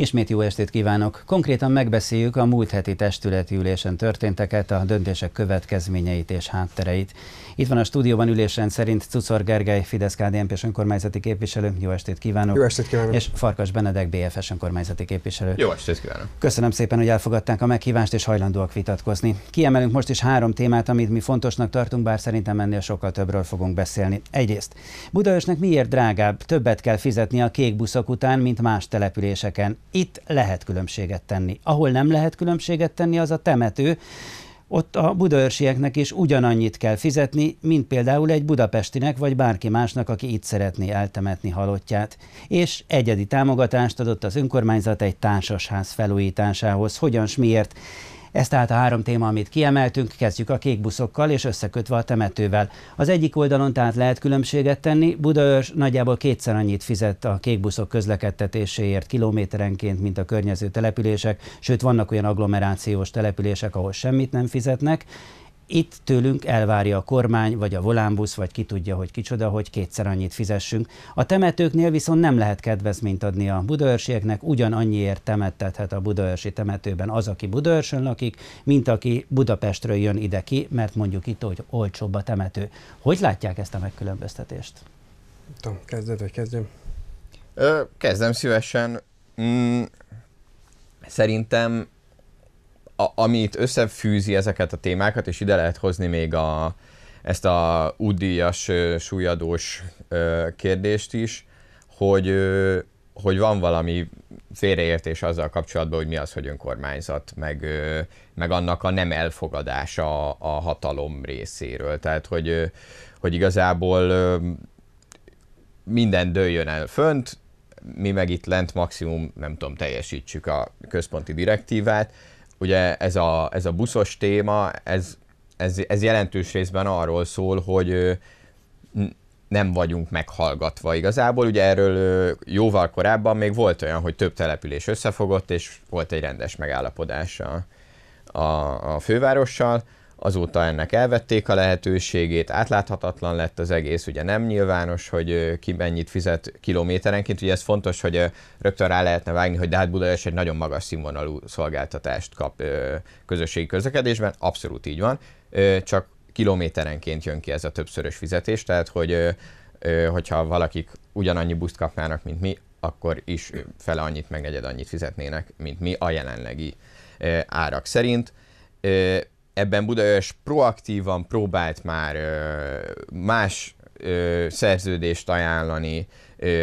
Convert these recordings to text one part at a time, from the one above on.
Ismét jó estét kívánok! Konkrétan megbeszéljük a múlt heti testületi ülésen történteket, a döntések következményeit és háttereit. Itt van a stúdióban ülésen szerint Cucor Gergely, fidesz KDNP és önkormányzati képviselő. Jó estét kívánok! Jó estét kívánok! És Farkas Benedek, BFS önkormányzati képviselő. Jó estét kívánok! Köszönöm szépen, hogy elfogadták a meghívást és hajlandóak vitatkozni. Kiemelünk most is három témát, amit mi fontosnak tartunk, bár szerintem ennél sokkal többről fogunk beszélni. Egyrészt, Budaösnek miért drágább, többet kell fizetni a kék buszok után, mint más településeken? Itt lehet különbséget tenni. Ahol nem lehet különbséget tenni, az a temető, ott a budaörsieknek is ugyanannyit kell fizetni, mint például egy budapestinek vagy bárki másnak, aki itt szeretné eltemetni halottját. És egyedi támogatást adott az önkormányzat egy társasház felújításához. Hogyan s miért? Ez tehát a három téma, amit kiemeltünk, kezdjük a kék buszokkal és összekötve a temetővel. Az egyik oldalon tehát lehet különbséget tenni, Budaörs nagyjából kétszer annyit fizet a kék buszok közlekedtetéséért kilométerenként, mint a környező települések, sőt vannak olyan agglomerációs települések, ahol semmit nem fizetnek, itt tőlünk elvárja a kormány, vagy a volánbusz, vagy ki tudja, hogy kicsoda, hogy kétszer annyit fizessünk. A temetőknél viszont nem lehet kedvezményt adni a budaörsieknek, ugyanannyiért temettethet a budaörsi temetőben az, aki Budaörsön lakik, mint aki Budapestről jön ide ki, mert mondjuk itt hogy olcsóbb a temető. Hogy látják ezt a megkülönböztetést? Tudom, kezded vagy kezdjem? Ö, kezdem szívesen. Mm, szerintem a, amit összefűzi ezeket a témákat, és ide lehet hozni még a, ezt a útdíjas, súlyadós kérdést is, hogy, hogy van valami félreértés azzal kapcsolatban, hogy mi az, hogy önkormányzat, meg, meg annak a nem elfogadása a hatalom részéről. Tehát, hogy, hogy igazából minden dőljön el fönt, mi meg itt lent maximum, nem tudom, teljesítsük a központi direktívát, ugye ez a, ez a buszos téma, ez, ez, ez jelentős részben arról szól, hogy nem vagyunk meghallgatva igazából. Ugye erről jóval korábban még volt olyan, hogy több település összefogott, és volt egy rendes a, a, a fővárossal azóta ennek elvették a lehetőségét, átláthatatlan lett az egész, ugye nem nyilvános, hogy ki mennyit fizet kilométerenként, ugye ez fontos, hogy rögtön rá lehetne vágni, hogy Dát hát egy nagyon magas színvonalú szolgáltatást kap közösségi közlekedésben, abszolút így van, csak kilométerenként jön ki ez a többszörös fizetés, tehát hogy hogyha valakik ugyanannyi buszt kapnának, mint mi, akkor is fele annyit, meg negyed annyit fizetnének, mint mi a jelenlegi árak szerint ebben Budaörs proaktívan próbált már más szerződést ajánlani,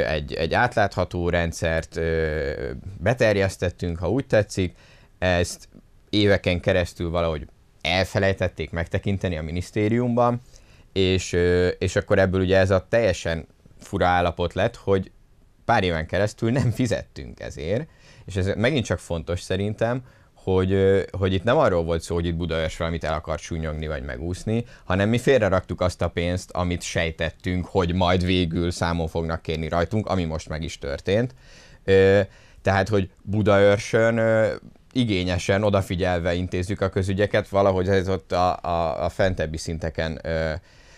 egy, egy átlátható rendszert beterjesztettünk, ha úgy tetszik, ezt éveken keresztül valahogy elfelejtették megtekinteni a minisztériumban, és, és akkor ebből ugye ez a teljesen fura állapot lett, hogy pár éven keresztül nem fizettünk ezért, és ez megint csak fontos szerintem, hogy, hogy itt nem arról volt szó, hogy itt Budaörs valamit el akar csúnyogni vagy megúszni, hanem mi félre raktuk azt a pénzt, amit sejtettünk, hogy majd végül számon fognak kérni rajtunk, ami most meg is történt. Tehát, hogy Budaörsön igényesen, odafigyelve intézzük a közügyeket, valahogy ez ott a, a, a fentebbi szinteken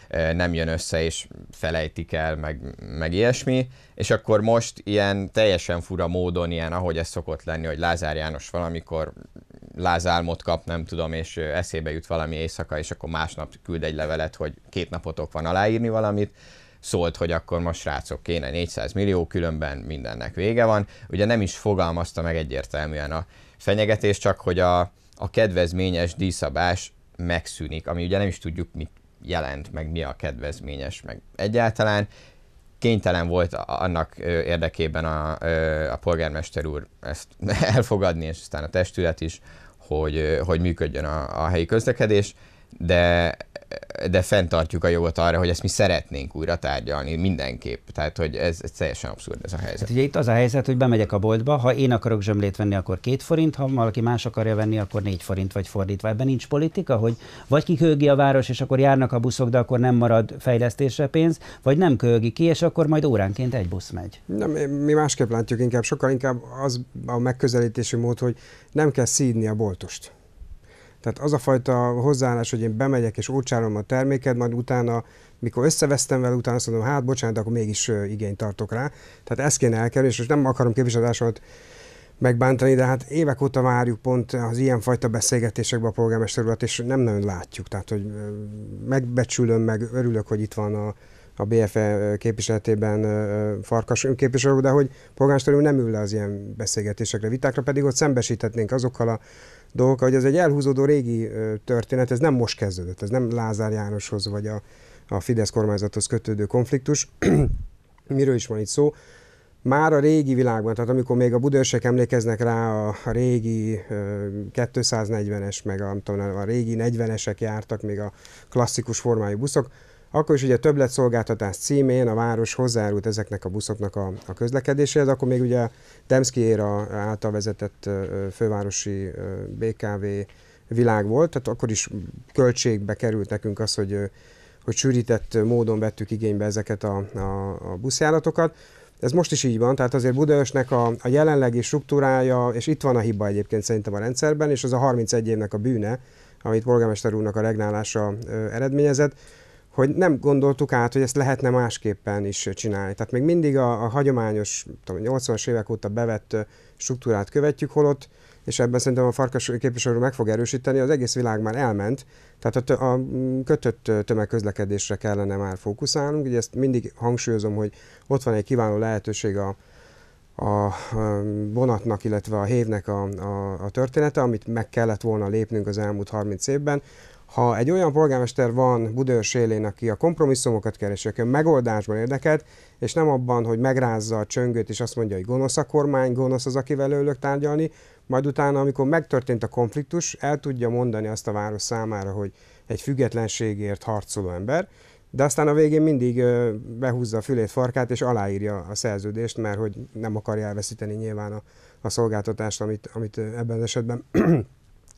nem jön össze, és felejtik el, meg, meg ilyesmi, és akkor most ilyen teljesen fura módon, ilyen ahogy ez szokott lenni, hogy Lázár János valamikor lázálmot kap, nem tudom, és eszébe jut valami éjszaka, és akkor másnap küld egy levelet, hogy két napotok van aláírni valamit, szólt, hogy akkor most srácok kéne 400 millió, különben mindennek vége van. Ugye nem is fogalmazta meg egyértelműen a fenyegetés, csak hogy a, a kedvezményes díszabás megszűnik, ami ugye nem is tudjuk, mit jelent, meg mi a kedvezményes, meg egyáltalán kénytelen volt annak érdekében a, a polgármester úr ezt elfogadni, és aztán a testület is, hogy, hogy működjön a, a helyi közlekedés, de de fenntartjuk a jogot arra, hogy ezt mi szeretnénk újra tárgyalni mindenképp. Tehát, hogy ez, ez teljesen abszurd ez a helyzet. Hát ugye itt az a helyzet, hogy bemegyek a boltba, ha én akarok zsömlét venni, akkor két forint, ha valaki más akarja venni, akkor négy forint, vagy fordítva. Ebben nincs politika, hogy vagy kikölgi a város, és akkor járnak a buszok, de akkor nem marad fejlesztésre pénz, vagy nem kölgi ki, és akkor majd óránként egy busz megy. Nem, mi másképp látjuk inkább, sokkal inkább az a megközelítési mód, hogy nem kell szídni a boltost tehát az a fajta hozzáállás, hogy én bemegyek és ócsálom a terméked, majd utána, mikor összevesztem vele, utána azt mondom, hát bocsánat, akkor mégis igényt tartok rá. Tehát ezt kéne elkerülni, és most nem akarom képviselőtársamat megbántani, de hát évek óta várjuk pont az ilyenfajta beszélgetésekbe a polgármester urat, és nem nagyon látjuk. Tehát, hogy megbecsülöm, meg örülök, hogy itt van a, a BFE képviseletében Farkas képviselő, de hogy polgármester nem ül le az ilyen beszélgetésekre, vitákra, pedig ott szembesíthetnénk azokkal a dolgok, hogy ez egy elhúzódó régi történet, ez nem most kezdődött, ez nem Lázár Jánoshoz vagy a, a Fidesz kormányzathoz kötődő konfliktus. Miről is van itt szó? Már a régi világban, tehát amikor még a budőrsek emlékeznek rá a, a régi 240-es, meg a, tudom, a régi 40-esek jártak, még a klasszikus formájú buszok, akkor is ugye többletszolgáltatás címén a város hozzárult ezeknek a buszoknak a, a közlekedéséhez, akkor még ugye Demszki éra által vezetett fővárosi BKV világ volt, tehát akkor is költségbe került nekünk az, hogy, hogy sűrített módon vettük igénybe ezeket a, a, a buszjáratokat. Ez most is így van, tehát azért Budaösnek a, a jelenlegi struktúrája, és itt van a hiba egyébként szerintem a rendszerben, és az a 31 évnek a bűne, amit polgármester úrnak a regnálása eredményezett, hogy nem gondoltuk át, hogy ezt lehetne másképpen is csinálni. Tehát még mindig a, a hagyományos, tudom, 80-as évek óta bevett struktúrát követjük, holott, és ebben szerintem a Farkas képviselő meg fog erősíteni, az egész világ már elment, tehát a, a kötött tömegközlekedésre kellene már fókuszálnunk, ugye ezt mindig hangsúlyozom, hogy ott van egy kiváló lehetőség a, a vonatnak, illetve a hévnek a, a, a története, amit meg kellett volna lépnünk az elmúlt 30 évben, ha egy olyan polgármester van élén, aki a kompromisszumokat keresi, aki a megoldásban érdekelt, és nem abban, hogy megrázza a csöngőt, és azt mondja, hogy gonosz a kormány, gonosz az, akivel ülök tárgyalni, majd utána, amikor megtörtént a konfliktus, el tudja mondani azt a város számára, hogy egy függetlenségért harcoló ember, de aztán a végén mindig behúzza a fülét, farkát, és aláírja a szerződést, mert hogy nem akarja elveszíteni nyilván a, a szolgáltatást, amit, amit ebben az esetben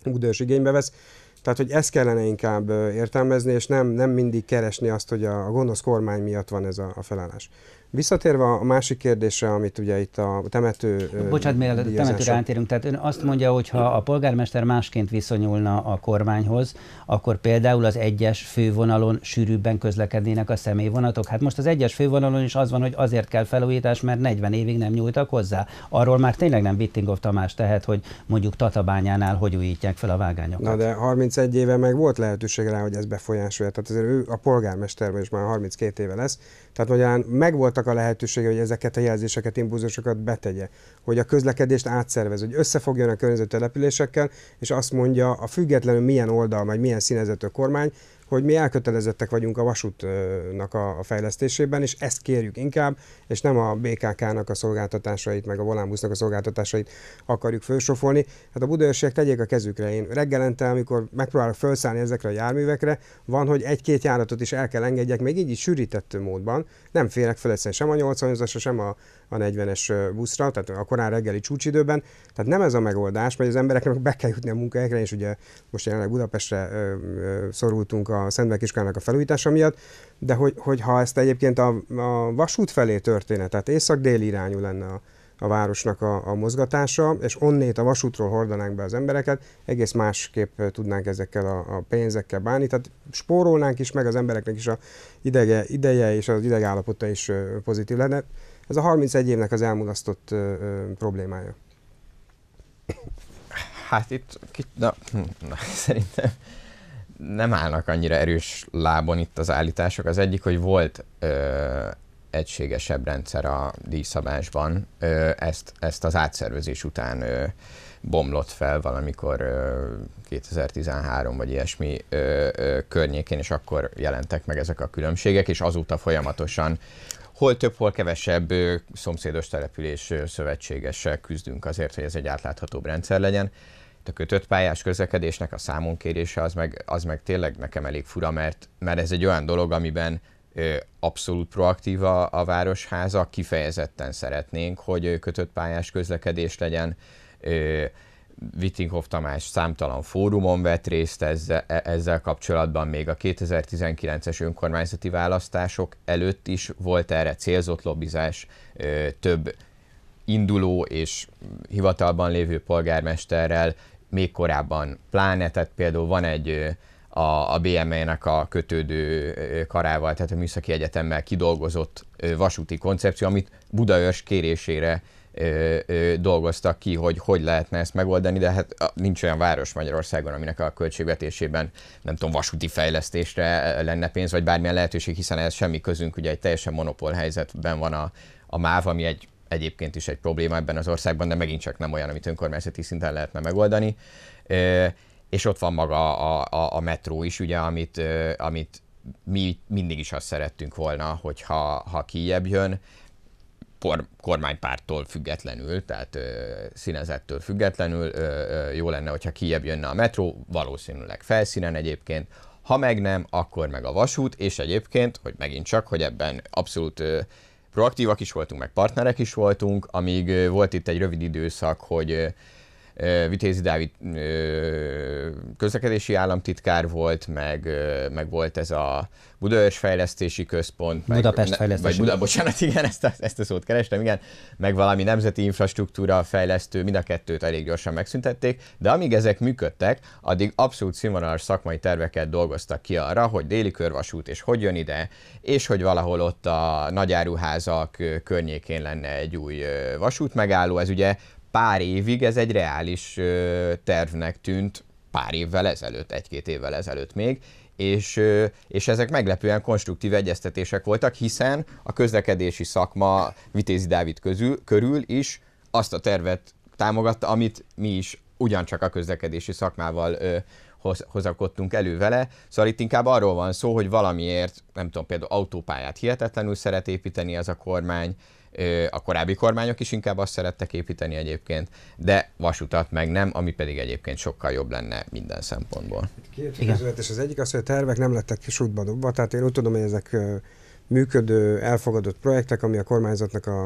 Budőrs igénybe vesz. Tehát, hogy ezt kellene inkább értelmezni, és nem, nem mindig keresni azt, hogy a, a gonosz kormány miatt van ez a, a felállás. Visszatérve a másik kérdésre, amit ugye itt a temető... Bocsánat, mielőtt a temetőre átérünk, tehát ön azt mondja, hogy ha a polgármester másként viszonyulna a kormányhoz, akkor például az egyes fővonalon sűrűbben közlekednének a személyvonatok. Hát most az egyes fővonalon is az van, hogy azért kell felújítás, mert 40 évig nem nyújtak hozzá. Arról már tényleg nem Bittingov Tamás tehet, hogy mondjuk Tatabányánál hogy újítják fel a vágányokat. Na de 31 éve meg volt lehetőség rá, hogy ez befolyásolja. Tehát azért ő a polgármester, és már 32 éve lesz, tehát magyarán megvoltak a lehetősége, hogy ezeket a jelzéseket, impulzusokat betegye, hogy a közlekedést átszervez, hogy összefogjon a környező településekkel, és azt mondja a függetlenül milyen oldal, vagy milyen színezető kormány, hogy mi elkötelezettek vagyunk a vasútnak a, fejlesztésében, és ezt kérjük inkább, és nem a BKK-nak a szolgáltatásait, meg a volánbusznak a szolgáltatásait akarjuk fősofolni. Hát a budaörsiek tegyék a kezükre. Én reggelente, amikor megpróbálok felszállni ezekre a járművekre, van, hogy egy-két járatot is el kell engedjek, még így is sűrített módban. Nem félek fel sem a 80 sem a a 40-es buszra, tehát a korán reggeli csúcsidőben. Tehát nem ez a megoldás, mert az embereknek be kell jutni a munkahelyekre, és ugye most jelenleg Budapestre ö, ö, szorultunk a Szentbek iskolának a felújítása miatt, de hogy, hogy ha ezt egyébként a, a vasút felé történne, tehát észak-déli irányú lenne a, a városnak a, a mozgatása, és onnét a vasútról hordanánk be az embereket, egész másképp tudnánk ezekkel a, a pénzekkel bánni, tehát spórolnánk is, meg az embereknek is a idege, ideje és az idegállapota is pozitív lenne. Ez a 31 évnek az elmulasztott ö, ö, problémája. Hát itt, na, hm, na, szerintem nem állnak annyira erős lábon itt az állítások. Az egyik, hogy volt ö, egységesebb rendszer a díjszabásban, ö, ezt, ezt az átszervezés után ö, bomlott fel valamikor ö, 2013 vagy ilyesmi ö, ö, környékén, és akkor jelentek meg ezek a különbségek, és azóta folyamatosan hol több, hol kevesebb szomszédos település szövetségessel küzdünk azért, hogy ez egy átláthatóbb rendszer legyen. a kötött pályás közlekedésnek a számonkérése az meg, az meg tényleg nekem elég fura, mert, mert ez egy olyan dolog, amiben abszolút proaktív a, a városháza, kifejezetten szeretnénk, hogy kötött pályás közlekedés legyen, Wittinghoff Tamás számtalan fórumon vett részt ezzel, e, ezzel kapcsolatban, még a 2019-es önkormányzati választások előtt is volt erre célzott lobbizás, több induló és hivatalban lévő polgármesterrel, még korábban pláne, tehát például van egy a, a BME-nek a kötődő karával, tehát a Műszaki Egyetemmel kidolgozott vasúti koncepció, amit Budaörs kérésére ö, ö, dolgoztak ki, hogy hogy lehetne ezt megoldani, de hát nincs olyan város Magyarországon, aminek a költségvetésében nem tudom, vasúti fejlesztésre lenne pénz, vagy bármilyen lehetőség, hiszen ez semmi közünk, ugye egy teljesen monopól helyzetben van a, a MÁV, ami egy egyébként is egy probléma ebben az országban, de megint csak nem olyan, amit önkormányzati szinten lehetne megoldani. Ö, és ott van maga a, a, a metró is, ugye, amit, ö, amit mi mindig is azt szerettünk volna, hogyha ha kijebb jön, por, kormánypártól függetlenül, tehát ö, színezettől függetlenül ö, ö, jó lenne, hogyha kiebb jönne a metró, valószínűleg felszínen egyébként, ha meg nem, akkor meg a vasút, és egyébként, hogy megint csak, hogy ebben abszolút ö, proaktívak is voltunk, meg partnerek is voltunk, amíg ö, volt itt egy rövid időszak, hogy ö, Vitézi Dávid közlekedési államtitkár volt, meg, meg volt ez a Budaörs Fejlesztési Központ. Meg, Fejlesztési Vagy Buda, bocsánat, igen, ezt a, ezt a szót kerestem, igen. Meg valami nemzeti infrastruktúra fejlesztő, mind a kettőt elég gyorsan megszüntették, de amíg ezek működtek, addig abszolút színvonalas szakmai terveket dolgoztak ki arra, hogy déli körvasút, és hogy jön ide, és hogy valahol ott a nagyáruházak környékén lenne egy új vasút megálló. Ez ugye pár évig ez egy reális tervnek tűnt, pár évvel ezelőtt, egy-két évvel ezelőtt még, és, és ezek meglepően konstruktív egyeztetések voltak, hiszen a közlekedési szakma Vitézi Dávid közül, körül is azt a tervet támogatta, amit mi is ugyancsak a közlekedési szakmával ö, hoz, hozakodtunk elő vele. Szóval itt inkább arról van szó, hogy valamiért, nem tudom, például autópályát hihetetlenül szeret építeni ez a kormány, a korábbi kormányok is inkább azt szerettek építeni egyébként, de vasutat meg nem, ami pedig egyébként sokkal jobb lenne minden szempontból. Két és az egyik az, hogy a tervek nem lettek sútba dobva, tehát én úgy tudom, hogy ezek működő, elfogadott projektek, ami a kormányzatnak a,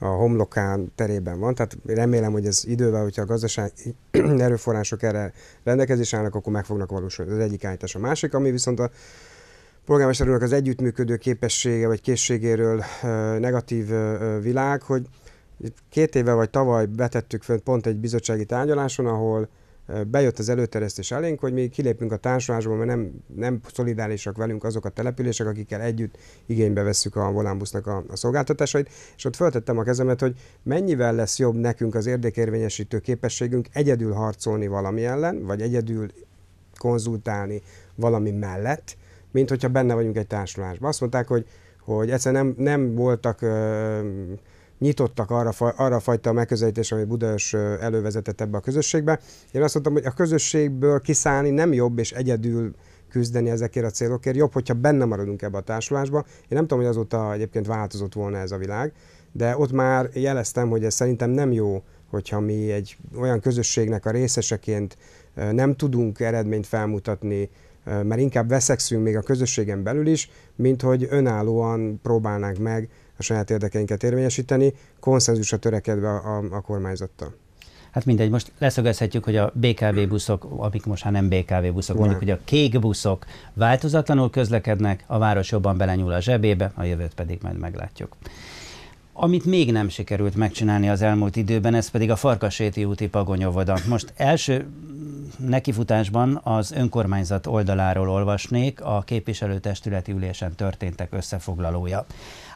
a homlokán terében van, tehát remélem, hogy ez idővel, hogyha a gazdasági erőforrások erre rendelkezés állnak, akkor meg fognak valósulni. Ez az egyik állítás. A másik, ami viszont a polgármester úrnak az együttműködő képessége vagy készségéről negatív világ, hogy két éve vagy tavaly betettük fönt pont egy bizottsági tárgyaláson, ahol bejött az előterjesztés elénk, hogy mi kilépünk a társulásból, mert nem, nem szolidálisak velünk azok a települések, akikkel együtt igénybe vesszük a volánbusznak a, a szolgáltatásait, és ott föltettem a kezemet, hogy mennyivel lesz jobb nekünk az érdekérvényesítő képességünk egyedül harcolni valami ellen, vagy egyedül konzultálni valami mellett, mint hogyha benne vagyunk egy társulásban. Azt mondták, hogy, hogy egyszerűen nem, nem voltak ö, nyitottak arra, arra fajta megközelítés, amit Budaös elővezetett ebbe a közösségbe. Én azt mondtam, hogy a közösségből kiszállni nem jobb, és egyedül küzdeni ezekért a célokért. Jobb, hogyha benne maradunk ebbe a társulásba. Én nem tudom, hogy azóta egyébként változott volna ez a világ, de ott már jeleztem, hogy ez szerintem nem jó, hogyha mi egy olyan közösségnek a részeseként nem tudunk eredményt felmutatni, mert inkább veszekszünk még a közösségen belül is, mint hogy önállóan próbálnánk meg a saját érdekeinket érvényesíteni, konszenzusra törekedve a, a, kormányzattal. Hát mindegy, most leszögezhetjük, hogy a BKV buszok, amik most már nem BKV buszok, mondjuk, hogy a kék buszok változatlanul közlekednek, a város jobban belenyúl a zsebébe, a jövőt pedig majd meglátjuk. Amit még nem sikerült megcsinálni az elmúlt időben, ez pedig a Farkaséti úti pagonyovoda. Most első nekifutásban az önkormányzat oldaláról olvasnék a képviselőtestületi ülésen történtek összefoglalója.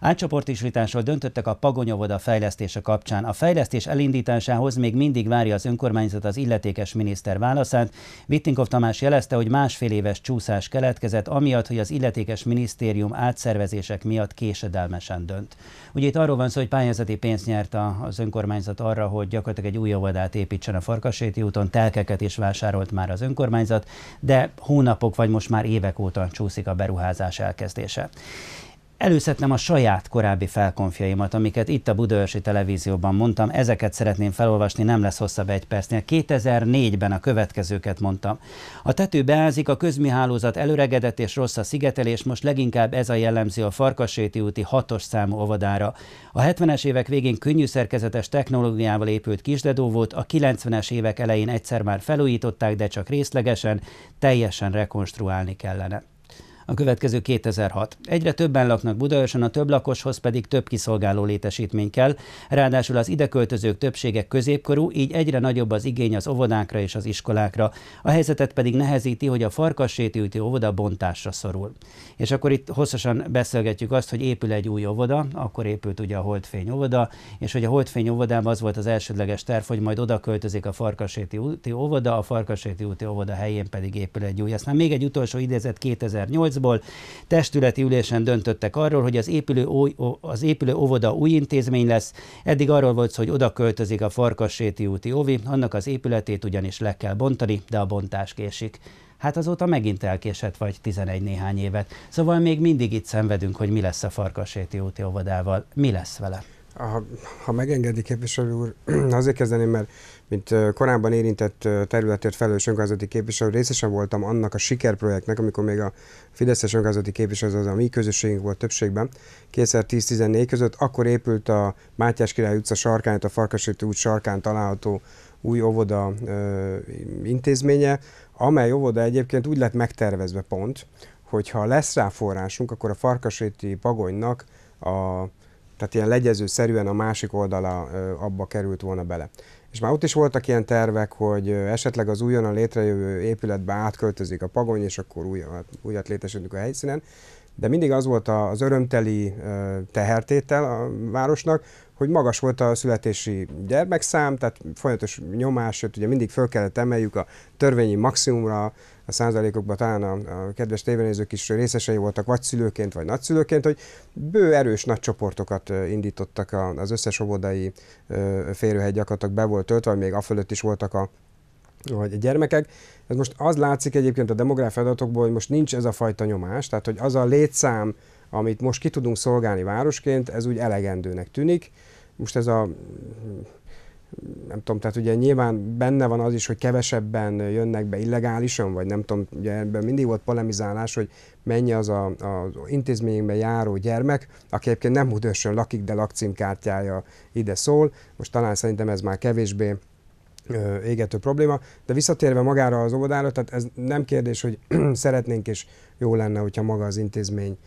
Átcsoportosításról döntöttek a Pagonyovoda fejlesztése kapcsán. A fejlesztés elindításához még mindig várja az önkormányzat az illetékes miniszter válaszát. Vittinkov Tamás jelezte, hogy másfél éves csúszás keletkezett, amiatt, hogy az illetékes minisztérium átszervezések miatt késedelmesen dönt. Ugye itt arról van szó, hogy pályázati pénzt nyert az önkormányzat arra, hogy gyakorlatilag egy új óvodát építsen a Farkaséti úton, telkeket is vásárolt már az önkormányzat, de hónapok vagy most már évek óta csúszik a beruházás elkezdése előszetnem a saját korábbi felkonfjaimat, amiket itt a Budaörsi Televízióban mondtam, ezeket szeretném felolvasni, nem lesz hosszabb egy percnél. 2004-ben a következőket mondtam. A tető beázik, a közműhálózat előregedett és rossz a szigetelés, most leginkább ez a jellemző a Farkaséti úti hatos számú óvodára. A 70-es évek végén könnyű szerkezetes technológiával épült kisdedó volt, a 90-es évek elején egyszer már felújították, de csak részlegesen, teljesen rekonstruálni kellene a következő 2006. Egyre többen laknak Budaörsön, a több lakoshoz pedig több kiszolgáló létesítmény kell, ráadásul az ideköltözők többsége középkorú, így egyre nagyobb az igény az óvodákra és az iskolákra. A helyzetet pedig nehezíti, hogy a farkassétűtő óvoda bontásra szorul. És akkor itt hosszasan beszélgetjük azt, hogy épül egy új óvoda, akkor épült ugye a Holdfény óvoda, és hogy a Holdfény óvodában az volt az elsődleges terv, hogy majd oda költözik a Farkaséti úti óvoda, a Farkaséti úti óvoda helyén pedig épül egy új. Aztán még egy utolsó idézet 2008 2008-ból testületi ülésen döntöttek arról, hogy az épülő, új, az épülő óvoda új intézmény lesz. Eddig arról volt hogy oda költözik a farkaséti úti óvi, annak az épületét ugyanis le kell bontani, de a bontás késik hát azóta megint elkésett vagy 11 néhány évet. Szóval még mindig itt szenvedünk, hogy mi lesz a Farkaséti úti óvodával, mi lesz vele. Ha, ha megengedi, képviselő úr, azért kezdeném, mert mint korábban érintett területért felelős önkormányzati képviselő részesen voltam annak a sikerprojektnek, amikor még a Fideszes önkormányzati képviselő, az a mi közösségünk volt többségben, 2010-14 között, akkor épült a Mátyás Király utca sarkán, a Farkasütő út sarkán található új óvoda ö, intézménye, amely óvoda egyébként úgy lett megtervezve pont, hogy ha lesz rá forrásunk, akkor a farkaséti pagonynak a tehát ilyen legyező szerűen a másik oldala ö, abba került volna bele. És már ott is voltak ilyen tervek, hogy esetleg az újonnan létrejövő épületbe átköltözik a pagony, és akkor újat, hát újat létesítünk a helyszínen. De mindig az volt az örömteli tehertétel a városnak, hogy magas volt a születési gyermekszám, tehát folyamatos nyomás, sőt, ugye mindig föl kellett emeljük a törvényi maximumra, a százalékokban talán a, a kedves tévénézők is részesei voltak, vagy szülőként, vagy nagyszülőként, hogy bő erős nagy csoportokat indítottak a, az összes óvodai férőhely gyakorlatilag be volt töltve, még a fölött is voltak a vagy a gyermekek. Ez most az látszik egyébként a demográfia adatokból, hogy most nincs ez a fajta nyomás, tehát hogy az a létszám, amit most ki tudunk szolgálni városként, ez úgy elegendőnek tűnik most ez a nem tudom, tehát ugye nyilván benne van az is, hogy kevesebben jönnek be illegálisan, vagy nem tudom, ugye ebben mindig volt polemizálás, hogy mennyi az a, az intézményünkben járó gyermek, aki egyébként nem udösön lakik, de lakcímkártyája ide szól. Most talán szerintem ez már kevésbé égető probléma, de visszatérve magára az óvodára, tehát ez nem kérdés, hogy szeretnénk és jó lenne, hogyha maga az intézmény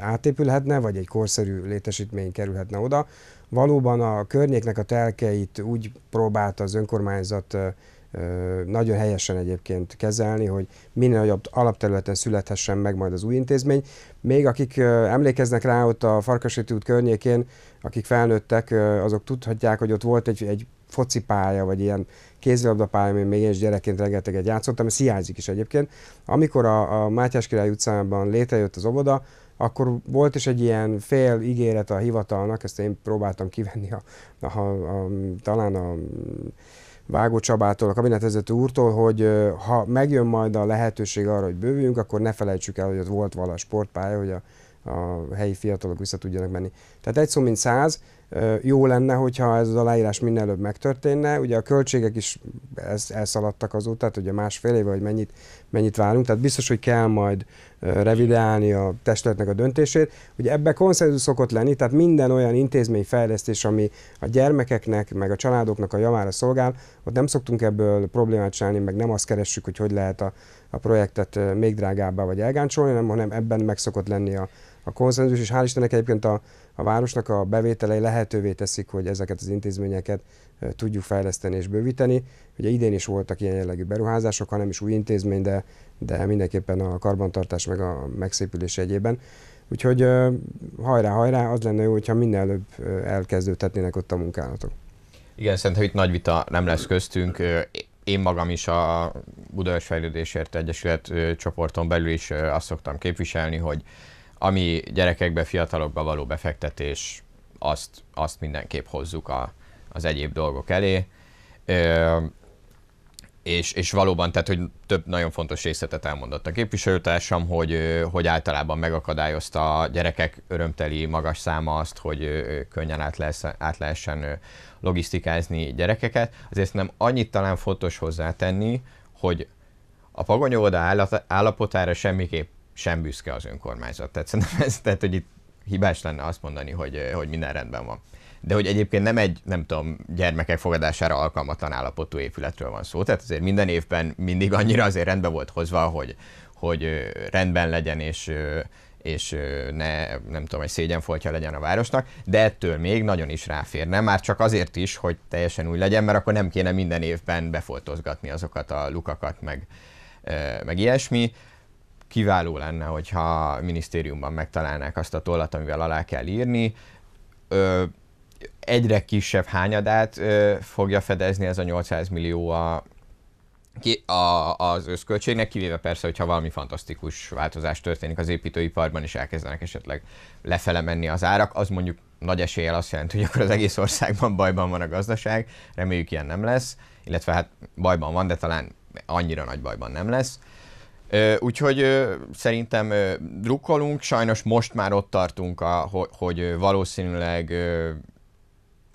átépülhetne, vagy egy korszerű létesítmény kerülhetne oda. Valóban a környéknek a telkeit úgy próbálta az önkormányzat nagyon helyesen egyébként kezelni, hogy minél nagyobb alapterületen születhessen meg majd az új intézmény. Még akik emlékeznek rá ott a Farkasréti út környékén, akik felnőttek, azok tudhatják, hogy ott volt egy, egy focipálya, vagy ilyen kézilabdapálya, amit még én is gyerekként rengeteget játszottam, ez hiányzik is egyébként. Amikor a, a Mátyás Király utcában létrejött az óvoda, akkor volt is egy ilyen fél ígéret a hivatalnak, ezt én próbáltam kivenni a, a, a, a talán a Vágó Csabától, a kabinetvezető úrtól, hogy ha megjön majd a lehetőség arra, hogy bővüljünk, akkor ne felejtsük el, hogy ott volt vala sportpálya, hogy a, a helyi fiatalok vissza tudjanak menni. Tehát egy szó mint száz, jó lenne, hogyha ez az aláírás minél előbb megtörténne. Ugye a költségek is elszaladtak azóta, tehát ugye másfél éve, hogy mennyit, mennyit várunk, tehát biztos, hogy kell majd revideálni a testületnek a döntését. Ugye ebbe konszenzus szokott lenni, tehát minden olyan intézményfejlesztés, ami a gyermekeknek, meg a családoknak a javára szolgál, ott nem szoktunk ebből problémát csinálni, meg nem azt keressük, hogy hogy lehet a, a projektet még drágábbá vagy elgáncsolni, hanem, hanem ebben meg szokott lenni a, a konszenzus, és hál' Istennek egyébként a, a városnak a bevételei lehetővé teszik, hogy ezeket az intézményeket tudjuk fejleszteni és bővíteni. Ugye idén is voltak ilyen jellegű beruházások, hanem is új intézmény, de, de mindenképpen a karbantartás meg a megszépülés egyében. Úgyhogy hajrá, hajrá, az lenne jó, hogyha minden előbb elkezdődhetnének ott a munkálatok. Igen, szerintem itt nagy vita nem lesz köztünk. Én magam is a Budapest Fejlődésért Egyesület csoporton belül is azt szoktam képviselni, hogy ami gyerekekbe, fiatalokba való befektetés, azt, azt mindenképp hozzuk a, az egyéb dolgok elé. Ö, és, és valóban, tehát, hogy több nagyon fontos részletet elmondott a képviselőtársam, hogy, hogy általában megakadályozta a gyerekek örömteli magas száma azt, hogy könnyen át, lesz, át lehessen logisztikázni gyerekeket. Azért nem annyit talán fontos hozzátenni, hogy a pagonyóda állapotára semmiképp sem büszke az önkormányzat. Tehát szerintem ez, tehát, hogy itt hibás lenne azt mondani, hogy, eh, hogy minden rendben van. De hogy egyébként nem egy, nem tudom, gyermekek fogadására alkalmatlan állapotú épületről van szó. Tehát azért minden évben mindig annyira azért rendben volt hozva, hogy, hogy eh, rendben legyen, és, eh, és ne, nem tudom, egy szégyenfoltja legyen a városnak, de ettől még nagyon is ráférne, már csak azért is, hogy teljesen új legyen, mert akkor nem kéne minden évben befoltozgatni azokat a lukakat, meg, meg ilyesmi kiváló lenne, hogyha a minisztériumban megtalálnák azt a tollat, amivel alá kell írni. Ö, egyre kisebb hányadát ö, fogja fedezni ez a 800 millió a, ki, a, az összköltségnek, kivéve persze, hogyha valami fantasztikus változás történik az építőiparban, és elkezdenek esetleg lefele menni az árak, az mondjuk nagy eséllyel azt jelenti, hogy akkor az egész országban bajban van a gazdaság, reméljük ilyen nem lesz, illetve hát bajban van, de talán annyira nagy bajban nem lesz. Úgyhogy szerintem drukkolunk, sajnos most már ott tartunk, a, hogy valószínűleg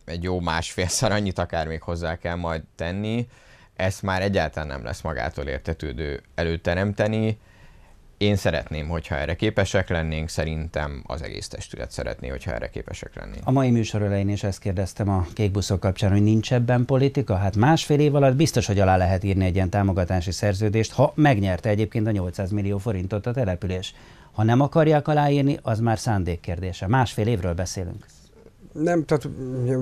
egy jó másfélszer annyit akár még hozzá kell majd tenni, ezt már egyáltalán nem lesz magától értetődő előteremteni, én szeretném, hogyha erre képesek lennénk, szerintem az egész testület szeretné, hogyha erre képesek lennénk. A mai műsor elején is ezt kérdeztem a kékbuszok kapcsán, hogy nincs ebben politika. Hát másfél év alatt biztos, hogy alá lehet írni egy ilyen támogatási szerződést, ha megnyerte egyébként a 800 millió forintot a település. Ha nem akarják aláírni, az már szándék kérdése. Másfél évről beszélünk. Nem, tehát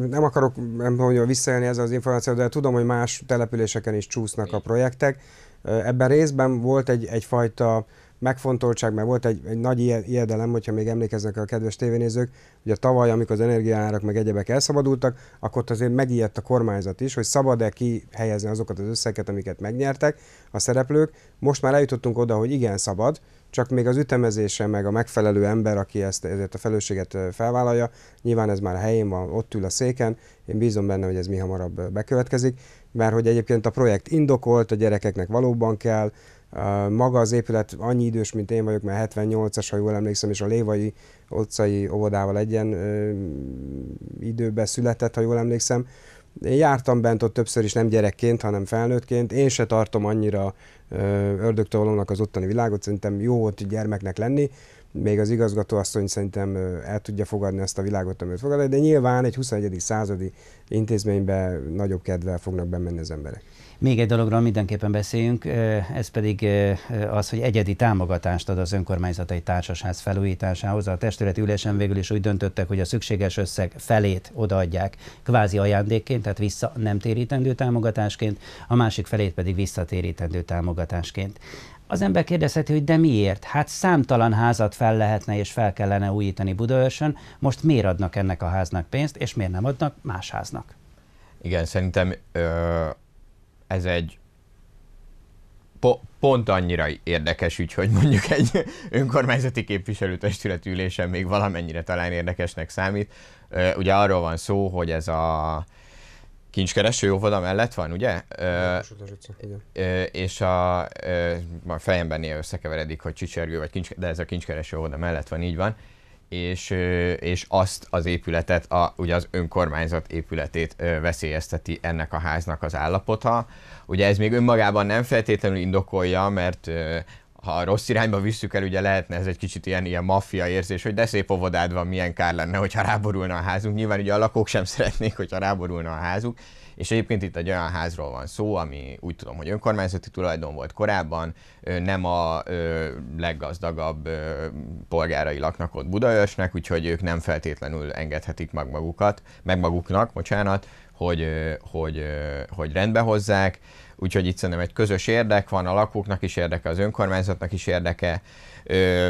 nem akarok nem hogy visszaélni ezzel az információ, de tudom, hogy más településeken is csúsznak a projektek. Ebben részben volt egy, egyfajta megfontoltság, mert volt egy, egy nagy ijedelem, hogyha még emlékeznek a kedves tévénézők, hogy a tavaly, amikor az energiaárak meg egyebek elszabadultak, akkor ott azért megijedt a kormányzat is, hogy szabad-e kihelyezni azokat az összeget, amiket megnyertek a szereplők. Most már eljutottunk oda, hogy igen, szabad, csak még az ütemezése, meg a megfelelő ember, aki ezt, ezért a felelősséget felvállalja, nyilván ez már a helyén van, ott ül a széken, én bízom benne, hogy ez mi hamarabb bekövetkezik, mert hogy egyébként a projekt indokolt, a gyerekeknek valóban kell, maga az épület annyi idős, mint én vagyok, mert 78-as, ha jól emlékszem, és a Lévai utcai óvodával egyen időben született, ha jól emlékszem. Én jártam bent ott többször is, nem gyerekként, hanem felnőttként. Én se tartom annyira ördögtolónak az ottani világot, szerintem jó ott gyermeknek lenni. Még az igazgató asszony szerintem el tudja fogadni ezt a világot, amit fogad, de nyilván egy 21. századi intézménybe nagyobb kedvel fognak bemenni az emberek. Még egy dologról mindenképpen beszéljünk, ez pedig az, hogy egyedi támogatást ad az önkormányzatai társaság felújításához. A testületi ülésen végül is úgy döntöttek, hogy a szükséges összeg felét odaadják kvázi ajándékként, tehát vissza nem térítendő támogatásként, a másik felét pedig visszatérítendő támogatásként. Az ember kérdezheti, hogy de miért? Hát számtalan házat fel lehetne és fel kellene újítani Budaörsön, most miért adnak ennek a háznak pénzt, és miért nem adnak más háznak? Igen, szerintem ö- ez egy po- pont annyira érdekes ügy, hogy mondjuk egy önkormányzati képviselőtestület ülésen még valamennyire talán érdekesnek számít. Ugye arról van szó, hogy ez a kincskereső óvoda mellett van, ugye? Ö, és a, a fejemben néha összekeveredik, hogy csicsergő vagy kincskereső, de ez a kincskereső óvoda mellett van, így van és, és azt az épületet, a, ugye az önkormányzat épületét veszélyezteti ennek a háznak az állapota. Ugye ez még önmagában nem feltétlenül indokolja, mert ha rossz irányba visszük el, ugye lehetne ez egy kicsit ilyen, ilyen maffia érzés, hogy de szép óvodád van, milyen kár lenne, hogyha ráborulna a házunk. Nyilván ugye a lakók sem szeretnék, hogyha ráborulna a házuk, és egyébként itt egy olyan házról van szó, ami úgy tudom, hogy önkormányzati tulajdon volt korábban, nem a leggazdagabb polgárai laknak ott Budaörsnek, úgyhogy ők nem feltétlenül engedhetik meg magukat, meg maguknak, bocsánat, hogy, hogy, hogy rendbe hozzák úgyhogy itt szerintem egy közös érdek van, a lakóknak is érdeke, az önkormányzatnak is érdeke. Ö,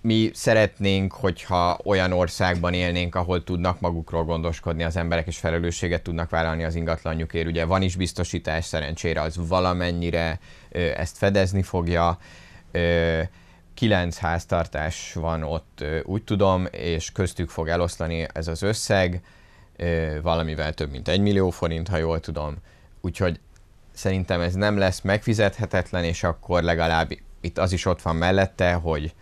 mi szeretnénk, hogyha olyan országban élnénk, ahol tudnak magukról gondoskodni az emberek, és felelősséget tudnak vállalni az ingatlanjukért. Ugye van is biztosítás, szerencsére az valamennyire ö, ezt fedezni fogja. Ö, kilenc háztartás van ott, ö, úgy tudom, és köztük fog eloszlani ez az összeg, ö, valamivel több mint egy millió forint, ha jól tudom. Úgyhogy szerintem ez nem lesz megfizethetetlen, és akkor legalább itt az is ott van mellette, hogy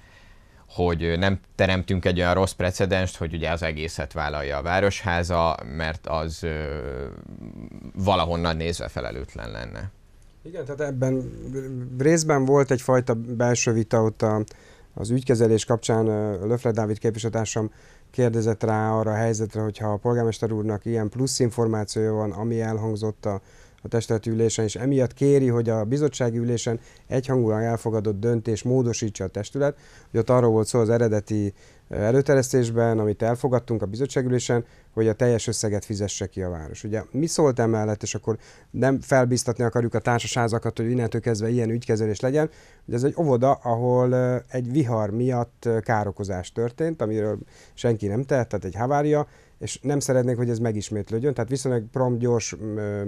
hogy nem teremtünk egy olyan rossz precedenst, hogy ugye az egészet vállalja a Városháza, mert az ö, valahonnan nézve felelőtlen lenne. Igen, tehát ebben részben volt egyfajta belső vita ott a, az ügykezelés kapcsán Löfle Dávid képviselőtársam kérdezett rá arra a helyzetre, hogyha a polgármester úrnak ilyen plusz információja van, ami elhangzott a a testületi ülésen, és emiatt kéri, hogy a bizottsági ülésen egyhangúan elfogadott döntés módosítsa a testület. Ugye ott arról volt szó az eredeti előteresztésben, amit elfogadtunk a bizottságülésen, hogy a teljes összeget fizesse ki a város. Ugye mi szólt emellett, és akkor nem felbiztatni akarjuk a társaságokat, hogy innentől kezdve ilyen ügykezelés legyen, hogy ez egy óvoda, ahol egy vihar miatt károkozás történt, amiről senki nem tehet, tehát egy havária, és nem szeretnék, hogy ez megismétlődjön, tehát viszonylag prompt, gyors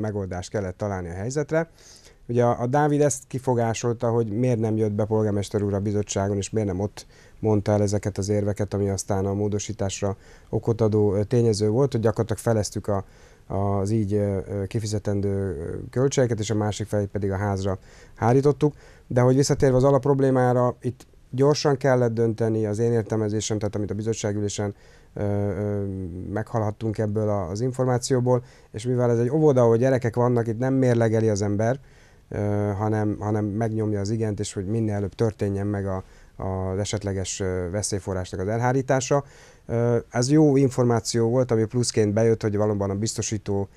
megoldást kellett találni a helyzetre. Ugye a, a Dávid ezt kifogásolta, hogy miért nem jött be polgármester úr a bizottságon, és miért nem ott mondta el ezeket az érveket, ami aztán a módosításra okot adó tényező volt, hogy gyakorlatilag feleztük a, az így kifizetendő költségeket, és a másik felét pedig a házra hárítottuk. De hogy visszatérve az alapproblémára, itt gyorsan kellett dönteni az én értelmezésem, tehát amit a bizottságülésen meghaladtunk ebből az információból, és mivel ez egy óvoda, ahol gyerekek vannak, itt nem mérlegeli az ember, hanem, hanem megnyomja az igent, és hogy minél előbb történjen meg a, az esetleges veszélyforrásnak az elhárítása. Ez jó információ volt, ami pluszként bejött, hogy valóban a biztosító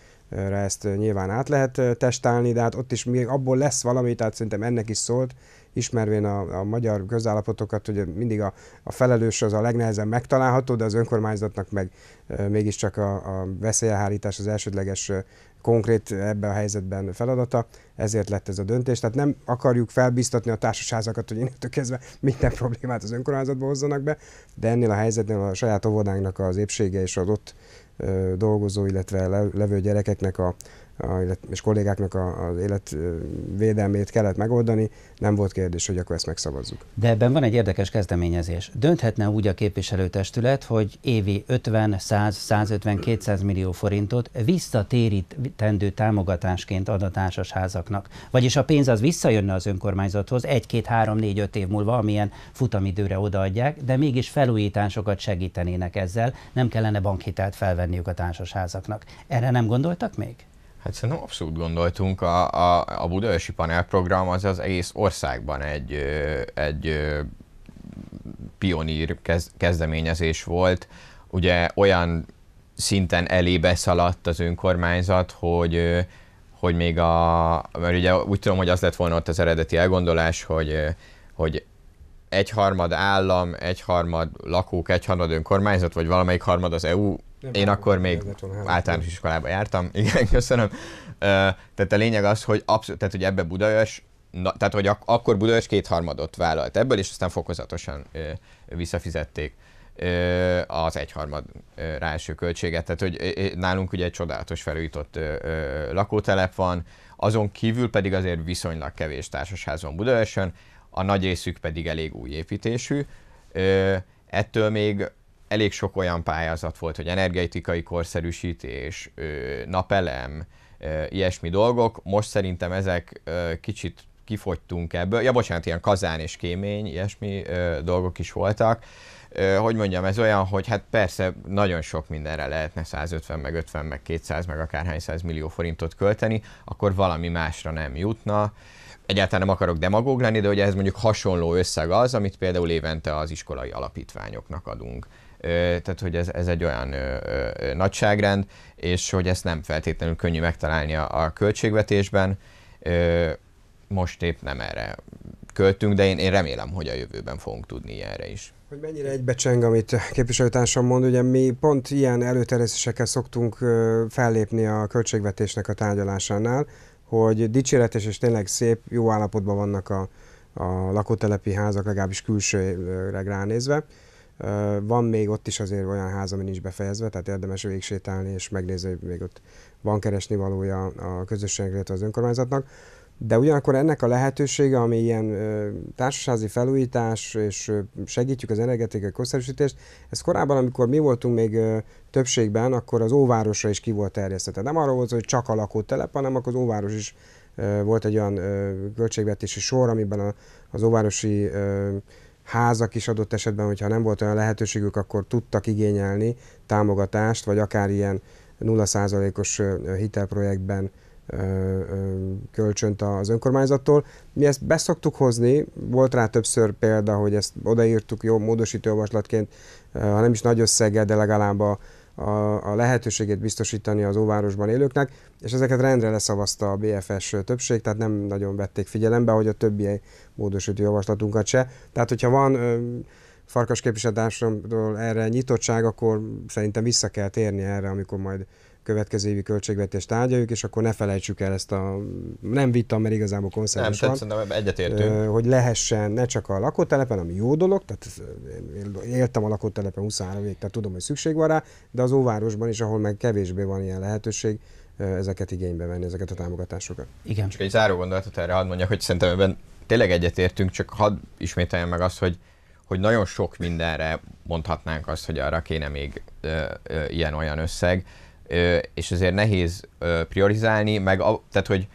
ezt nyilván át lehet testálni, de hát ott is még abból lesz valami, tehát szerintem ennek is szólt, ismervén a, a magyar közállapotokat, hogy mindig a, a felelős az a legnehezen megtalálható, de az önkormányzatnak meg e, mégiscsak a, a veszélyelhárítás az elsődleges konkrét ebben a helyzetben feladata, ezért lett ez a döntés. Tehát nem akarjuk felbiztatni a társasházakat, hogy innentől kezdve minden problémát az önkormányzatba hozzanak be, de ennél a helyzetnél a saját óvodánknak az épsége és az ott dolgozó, illetve levő gyerekeknek a, a, és kollégáknak a, az életvédelmét kellett megoldani, nem volt kérdés, hogy akkor ezt megszavazzuk. De ebben van egy érdekes kezdeményezés. Dönthetne úgy a képviselőtestület, hogy évi 50, 100, 150, 200 millió forintot visszatérítendő támogatásként ad a társasházaknak. Vagyis a pénz az visszajönne az önkormányzathoz 1, 2, 3, 4, 5 év múlva, amilyen futamidőre odaadják, de mégis felújításokat segítenének ezzel, nem kellene bankhitelt felvenniük a társasházaknak. Erre nem gondoltak még? Hát szerintem abszolút gondoltunk. A, a, a Budaörsi panelprogram az az egész országban egy, egy pionír kezdeményezés volt. Ugye olyan szinten elébe szaladt az önkormányzat, hogy hogy még a, mert ugye úgy tudom, hogy az lett volna ott az eredeti elgondolás, hogy, hogy egyharmad állam, egyharmad lakók, egyharmad önkormányzat, vagy valamelyik harmad az EU, nem, én nem, akkor nem, még általános iskolába jártam, igen, köszönöm. Tehát a lényeg az, hogy, tehát, hogy ebbe Budajos, na, tehát hogy ak- akkor Budajos kétharmadot vállalt ebből, és aztán fokozatosan ö, visszafizették ö, az egyharmad ráeső költséget. Tehát, hogy ö, nálunk ugye egy csodálatos felújított ö, ö, lakótelep van, azon kívül pedig azért viszonylag kevés van Budajosan a nagy részük pedig elég új építésű. Ö, ettől még elég sok olyan pályázat volt, hogy energetikai korszerűsítés, ö, napelem, ö, ilyesmi dolgok. Most szerintem ezek ö, kicsit kifogytunk ebből. Ja, bocsánat, ilyen kazán és kémény, ilyesmi ö, dolgok is voltak. Ö, hogy mondjam, ez olyan, hogy hát persze nagyon sok mindenre lehetne 150, meg 50, meg 200, meg akárhány 100 millió forintot költeni, akkor valami másra nem jutna. Ö, egyáltalán nem akarok demagóg lenni, de hogy ez mondjuk hasonló összeg az, amit például évente az iskolai alapítványoknak adunk. Tehát, hogy ez, ez egy olyan ö, ö, nagyságrend, és hogy ezt nem feltétlenül könnyű megtalálni a, a költségvetésben. Ö, most épp nem erre költünk, de én, én remélem, hogy a jövőben fogunk tudni erre is. Hogy mennyire egybecseng, amit képviselőtársam mond, ugye mi pont ilyen előterjesztésekkel szoktunk fellépni a költségvetésnek a tárgyalásánál, hogy dicséretes és tényleg szép, jó állapotban vannak a, a lakótelepi házak, legalábbis külsőre ránézve. Van még ott is azért olyan ház, ami nincs befejezve, tehát érdemes végigsétálni és megnézni, hogy még ott van keresni valója a közösségre, az önkormányzatnak. De ugyanakkor ennek a lehetősége, ami ilyen társasági felújítás, és segítjük az energetikai korszerűsítést, ez korábban, amikor mi voltunk még többségben, akkor az óvárosra is ki volt terjesztve. Tehát nem arról volt, hogy csak a lakótelep, hanem akkor az óváros is volt egy olyan költségvetési sor, amiben az óvárosi házak is adott esetben, hogyha nem volt olyan lehetőségük, akkor tudtak igényelni támogatást, vagy akár ilyen 0%-os hitelprojektben kölcsönt az önkormányzattól. Mi ezt beszoktuk hozni, volt rá többször példa, hogy ezt odaírtuk jó módosítójavaslatként, ha nem is nagy összeggel, de legalább a, a, a lehetőségét biztosítani az óvárosban élőknek, és ezeket rendre leszavazta a BFS többség, tehát nem nagyon vették figyelembe, hogy a többi módosító javaslatunkat se. Tehát, hogyha van Farkas képviselőtársamról erre nyitottság, akkor szerintem vissza kell térni erre, amikor majd következő évi költségvetést tárgyaljuk, és akkor ne felejtsük el ezt a, nem vittem, mert igazából konszenzus nem, van, szerintem egyetértünk. hogy lehessen ne csak a lakótelepen, ami jó dolog, tehát éltem a lakótelepen 23 évig, tehát tudom, hogy szükség van rá, de az óvárosban is, ahol meg kevésbé van ilyen lehetőség, ezeket igénybe venni, ezeket a támogatásokat. Igen. Csak egy záró gondolatot erre hadd mondjak, hogy szerintem ebben tényleg egyetértünk, csak hadd ismételjem meg azt, hogy, hogy nagyon sok mindenre mondhatnánk azt, hogy arra kéne még ilyen-olyan összeg, és azért nehéz priorizálni, meg a, tehát, hogy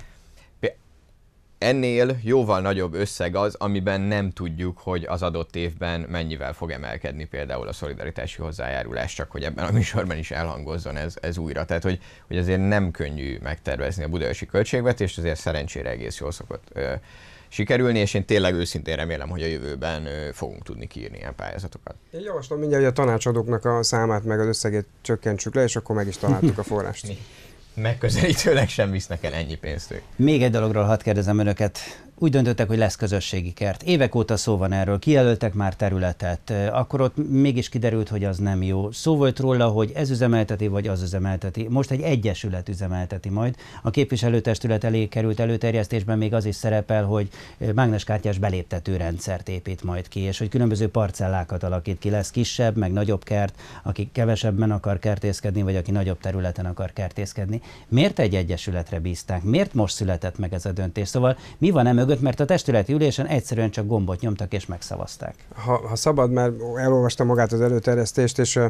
ennél jóval nagyobb összeg az, amiben nem tudjuk, hogy az adott évben mennyivel fog emelkedni például a szolidaritási hozzájárulás, csak hogy ebben a műsorban is elhangozzon ez, ez újra. Tehát, hogy, hogy azért nem könnyű megtervezni a budajosi költségvetést, azért szerencsére egész jól szokott ö, sikerülni, és én tényleg őszintén remélem, hogy a jövőben fogunk tudni kiírni ilyen pályázatokat. Én javaslom mindjárt, hogy a tanácsadóknak a számát meg az összegét csökkentsük le, és akkor meg is találtuk a forrást. Megközelítőleg sem visznek el ennyi pénzt ők. Még egy dologról hadd kérdezem önöket, úgy döntöttek, hogy lesz közösségi kert. Évek óta szó van erről, kijelöltek már területet, akkor ott mégis kiderült, hogy az nem jó. Szó volt róla, hogy ez üzemelteti, vagy az üzemelteti. Most egy egyesület üzemelteti majd. A képviselőtestület elé került előterjesztésben még az is szerepel, hogy mágneskártyás beléptető rendszert épít majd ki, és hogy különböző parcellákat alakít ki. Lesz kisebb, meg nagyobb kert, aki kevesebben akar kertészkedni, vagy aki nagyobb területen akar kertészkedni. Miért egy egyesületre bízták? Miért most született meg ez a döntés? Szóval mi van nem? mögött, mert a testületi ülésen egyszerűen csak gombot nyomtak és megszavazták. Ha, ha szabad, mert elolvastam magát az előterjesztést, és uh,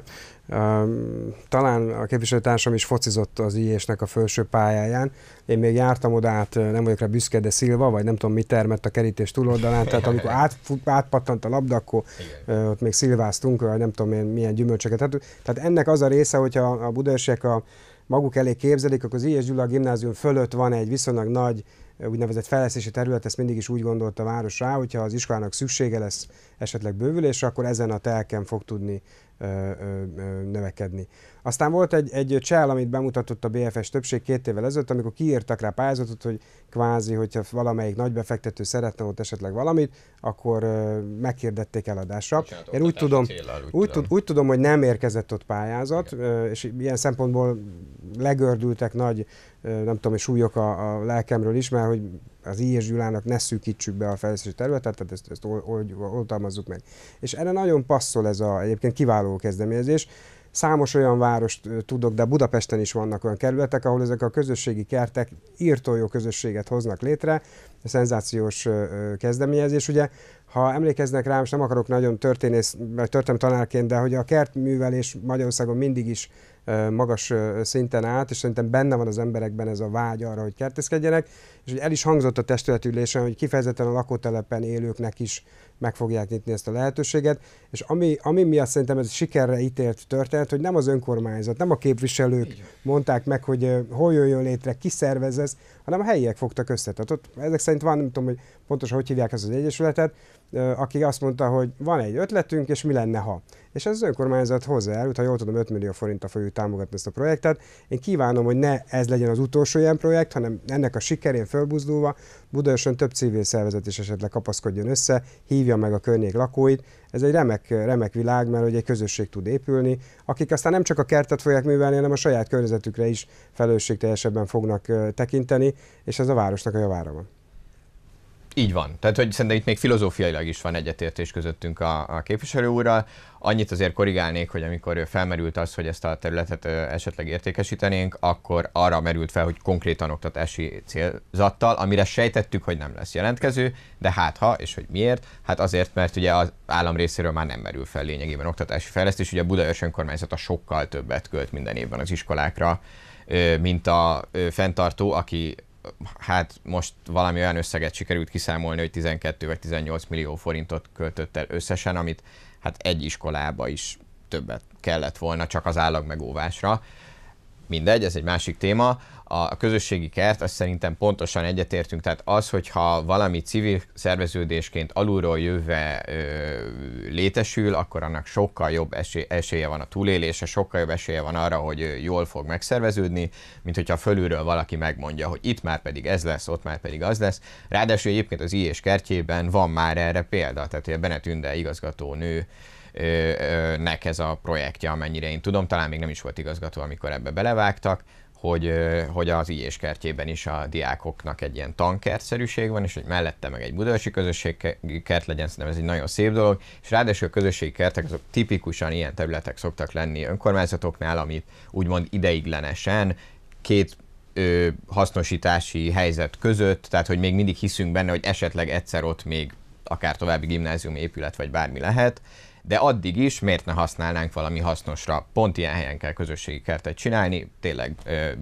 talán a képviselőtársam is focizott az is e a felső pályáján. Én még jártam oda át, nem vagyok rá büszke, de Szilva, vagy nem tudom, mi termett a kerítés túloldalán, tehát amikor át, átpattant a labda, akkor uh, ott még szilváztunk, vagy nem tudom én milyen gyümölcsöket. Tehát, tehát ennek az a része, hogyha a budaörsiek a maguk elé képzelik, akkor az IS e Gyula gimnázium fölött van egy viszonylag nagy úgynevezett fejlesztési terület, ezt mindig is úgy gondolta a város rá, hogyha az iskolának szüksége lesz esetleg bővülésre, akkor ezen a telken fog tudni növekedni. Aztán volt egy, egy csel, amit bemutatott a BFS többség két évvel ezelőtt, amikor kiírtak rá pályázatot, hogy kvázi, hogyha valamelyik nagy befektető szeretne ott esetleg valamit, akkor megkérdették eladásra. Én úgy tudom, célral, úgy, úgy, tudom. úgy tudom, hogy nem érkezett ott pályázat, Igen. és ilyen szempontból legördültek nagy, nem tudom, súlyok a, a lelkemről is, mert hogy az IS Gyulának ne szűkítsük be a fejlesztési területet, tehát ezt, ezt oltalmazzuk meg. És erre nagyon passzol ez a egyébként kiváló kezdeményezés. Számos olyan várost tudok, de Budapesten is vannak olyan kerületek, ahol ezek a közösségi kertek írtó jó közösséget hoznak létre, szenzációs kezdeményezés. Ugye ha emlékeznek rám, és nem akarok nagyon történész, vagy történet tanárként, de hogy a kertművelés Magyarországon mindig is magas szinten állt, és szerintem benne van az emberekben ez a vágy arra, hogy kertészkedjenek, és hogy el is hangzott a testületülésen, hogy kifejezetten a lakótelepen élőknek is meg fogják nyitni ezt a lehetőséget, és ami, ami miatt szerintem ez sikerre ítélt történet, hogy nem az önkormányzat, nem a képviselők Igen. mondták meg, hogy hol jöjjön létre, ki szervez ez, hanem a helyiek fogtak össze. Tehát ott, ezek szerint van, nem tudom, hogy pontosan hogy hívják ezt az egyesületet, aki azt mondta, hogy van egy ötletünk, és mi lenne, ha. És ez az önkormányzat hozzájárult, ha jól tudom, 5 millió forinttal fogjuk támogatni ezt a projektet. Én kívánom, hogy ne ez legyen az utolsó ilyen projekt, hanem ennek a sikerén fölbuzdulva Budapesten több civil szervezet is esetleg kapaszkodjon össze, hívja meg a környék lakóit. Ez egy remek, remek világ, mert hogy egy közösség tud épülni, akik aztán nem csak a kertet fogják művelni, hanem a saját környezetükre is felelősségteljesebben fognak tekinteni, és ez a városnak a javára van. Így van. Tehát, hogy szerintem itt még filozófiailag is van egyetértés közöttünk a, a képviselő úrral. Annyit azért korrigálnék, hogy amikor felmerült az, hogy ezt a területet esetleg értékesítenénk, akkor arra merült fel, hogy konkrétan oktatási célzattal, amire sejtettük, hogy nem lesz jelentkező, de hát ha, és hogy miért? Hát azért, mert ugye az állam részéről már nem merül fel lényegében oktatási fejlesztés, ugye a Budaörs önkormányzata sokkal többet költ minden évben az iskolákra, mint a fenntartó, aki hát most valami olyan összeget sikerült kiszámolni, hogy 12 vagy 18 millió forintot költött el összesen, amit hát egy iskolába is többet kellett volna csak az állagmegóvásra. Mindegy, ez egy másik téma a közösségi kert, azt szerintem pontosan egyetértünk, tehát az, hogyha valami civil szerveződésként alulról jövve ö, létesül, akkor annak sokkal jobb esélye van a túlélése, sokkal jobb esélye van arra, hogy jól fog megszerveződni, mint hogyha fölülről valaki megmondja, hogy itt már pedig ez lesz, ott már pedig az lesz. Ráadásul egyébként az I kertjében van már erre példa, tehát hogy a Tünde igazgató nő nek ez a projektje, amennyire én tudom, talán még nem is volt igazgató, amikor ebbe belevágtak, hogy, hogy az IES kertjében is a diákoknak egy ilyen tankertszerűség van, és hogy mellette meg egy budörsi közösség kert legyen, szerintem ez egy nagyon szép dolog, és ráadásul a közösségi kertek azok tipikusan ilyen területek szoktak lenni önkormányzatoknál, amit úgymond ideiglenesen két ö, hasznosítási helyzet között, tehát hogy még mindig hiszünk benne, hogy esetleg egyszer ott még akár további gimnázium épület vagy bármi lehet, de addig is miért ne használnánk valami hasznosra? Pont ilyen helyen kell közösségi kertet csinálni, tényleg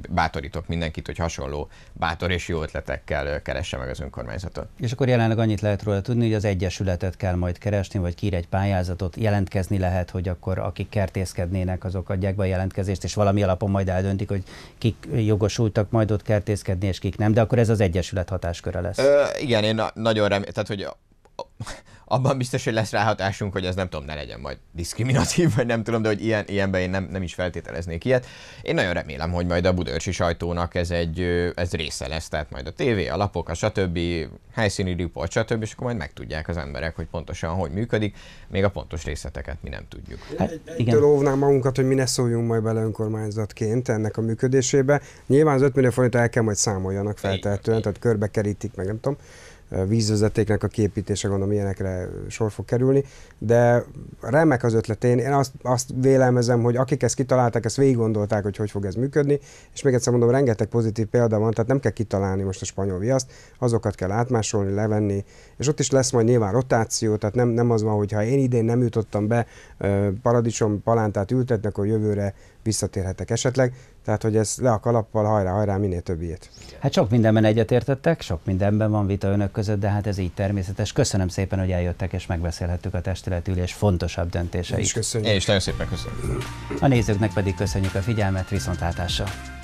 bátorítok mindenkit, hogy hasonló bátor és jó ötletekkel keresse meg az önkormányzatot. És akkor jelenleg annyit lehet róla tudni, hogy az egyesületet kell majd keresni, vagy kír egy pályázatot, jelentkezni lehet, hogy akkor akik kertészkednének, azok adják be a jelentkezést, és valami alapon majd eldöntik, hogy kik jogosultak majd ott kertészkedni, és kik nem, de akkor ez az egyesület hatásköre lesz. Ö, igen, én nagyon remélem, tehát hogy abban biztos, hogy lesz ráhatásunk, hogy ez nem tudom, ne legyen majd diszkriminatív, vagy nem tudom, de hogy ilyen, ilyenben én nem, nem is feltételeznék ilyet. Én nagyon remélem, hogy majd a budörsi sajtónak ez egy ez része lesz, tehát majd a tévé, a lapok, a stb. helyszíni riport, stb. és akkor majd megtudják az emberek, hogy pontosan hogy működik, még a pontos részleteket mi nem tudjuk. Hát, hát e-, igen. óvnám magunkat, hogy mi ne szóljunk majd bele önkormányzatként ennek a működésébe. Nyilván az 5 millió forintot el kell majd számoljanak feltétlenül, tehát körbekerítik, meg nem tudom vízvezetéknek a képítése, gondolom ilyenekre sor fog kerülni, de remek az ötletén, Én, azt, azt vélelmezem, hogy akik ezt kitalálták, ezt végig gondolták, hogy hogy fog ez működni, és még egyszer mondom, rengeteg pozitív példa van, tehát nem kell kitalálni most a spanyol viaszt, azokat kell átmásolni, levenni, és ott is lesz majd nyilván rotáció, tehát nem, nem az van, hogy ha én idén nem jutottam be, paradicsom palántát ültetnek, akkor jövőre visszatérhetek esetleg, tehát hogy ez le a kalappal, hajrá, hajrá, minél több ilyet. Hát sok mindenben egyetértettek, sok mindenben van vita önök között, de hát ez így természetes. Köszönöm szépen, hogy eljöttek és megbeszélhettük a testületülés fontosabb döntéseit. És köszönjük. És nagyon szépen köszönöm. A nézőknek pedig köszönjük a figyelmet, viszontlátásra.